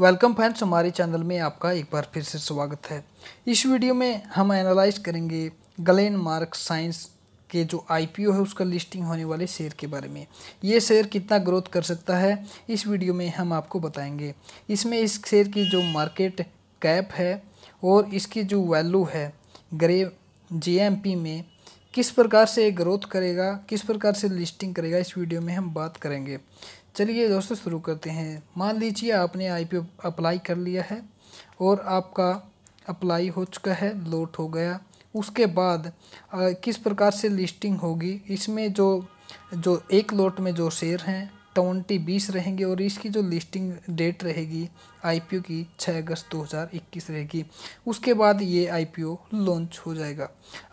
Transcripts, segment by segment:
welcome friends हमारे channel में आपका एक बार फिर से स्वागत है इस वीडियो में हम एनालाइज करेंगे ग्लेन मार्क साइंस के जो आईपीओ है उसका लिस्टिंग होने वाले शेयर के बारे में ये शेयर कितना ग्रोथ कर सकता है इस वीडियो में हम आपको बताएंगे इसमें इस शेयर की जो मार्केट कैप है और इसकी जो वैल्यू है ग्रे जे में किस प्रकार से ग्रोथ करेगा किस प्रकार से लिस्टिंग करेगा इस वीडियो में हम बात करेंगे चलिए दोस्तों शुरू करते हैं मान लीजिए आपने आई पी अप्लाई कर लिया है और आपका अप्लाई हो चुका है लोट हो गया उसके बाद किस प्रकार से लिस्टिंग होगी इसमें जो जो एक लोट में जो शेयर हैं ट्वेंटी बीस रहेंगे और इसकी जो लिस्टिंग डेट रहेगी आईपीओ की छः अगस्त 2021 रहेगी उसके बाद ये आईपीओ लॉन्च हो जाएगा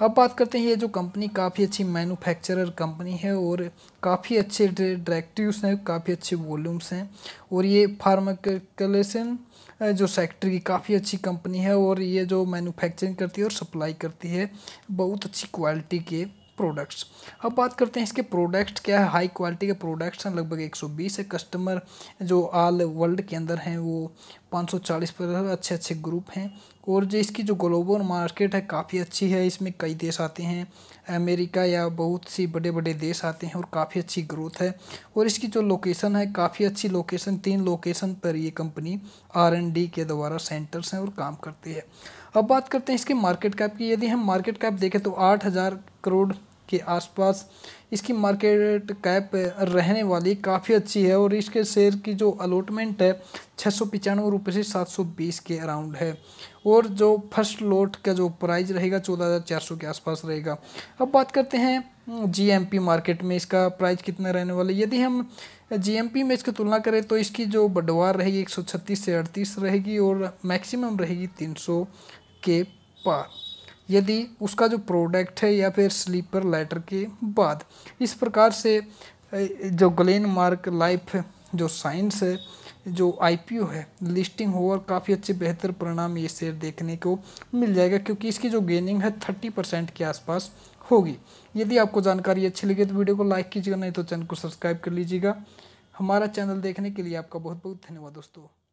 अब बात करते हैं ये जो कंपनी काफ़ी अच्छी मैन्युफैक्चरर कंपनी है और काफ़ी अच्छे डायरेक्टिव्स हैं काफ़ी अच्छे वॉल्यूम्स हैं और ये फार्माकलेशन जो सेक्टर की काफ़ी अच्छी कंपनी है और ये जो मैन्युफैक्चरिंग करती है और सप्लाई करती है बहुत अच्छी क्वालिटी के प्रोडक्ट्स अब बात करते हैं इसके प्रोडक्ट्स क्या है हाई क्वालिटी के प्रोडक्ट्स हैं लगभग 120 है कस्टमर जो ऑल वर्ल्ड के अंदर हैं वो 540 पर अच्छे अच्छे ग्रुप हैं और जो इसकी जो ग्लोबल मार्केट है काफ़ी अच्छी है इसमें कई देश आते हैं अमेरिका या बहुत सी बड़े बड़े देश आते हैं और काफ़ी अच्छी ग्रोथ है और इसकी जो लोकेशन है काफ़ी अच्छी लोकेशन तीन लोकेशन पर ये कंपनी आर के द्वारा सेंटर्स हैं और काम करती है अब बात करते हैं इसके मार्केट कैप की यदि हम मार्केट कैप देखें तो आठ हज़ार करोड़ के आसपास इसकी मार्केट कैप रहने वाली काफ़ी अच्छी है और इसके शेयर की जो अलॉटमेंट है छः सौ पचानवे रुपये से सात सौ बीस के अराउंड है और जो फर्स्ट लोट का जो प्राइस रहेगा चौदह हज़ार चार सौ के आसपास रहेगा अब बात करते हैं जीएमपी मार्केट में इसका प्राइस कितना रहने वाला यदि हम जीएमपी में इसकी तुलना करें तो इसकी जो बडवार रहेगी एक सौ छत्तीस से अड़तीस रहेगी और मैक्सिमम रहेगी तीन सौ के पार यदि उसका जो प्रोडक्ट है या फिर स्लीपर लेटर के बाद इस प्रकार से जो ग्लेन मार्क लाइफ जो साइंस है जो आईपीओ है लिस्टिंग हो और काफ़ी अच्छे बेहतर परिणाम ये शेयर देखने को मिल जाएगा क्योंकि इसकी जो गेनिंग है थर्टी परसेंट के आसपास होगी यदि आपको जानकारी अच्छी लगी तो वीडियो को लाइक कीजिएगा नहीं तो चैनल को सब्सक्राइब कर लीजिएगा हमारा चैनल देखने के लिए आपका बहुत बहुत धन्यवाद दोस्तों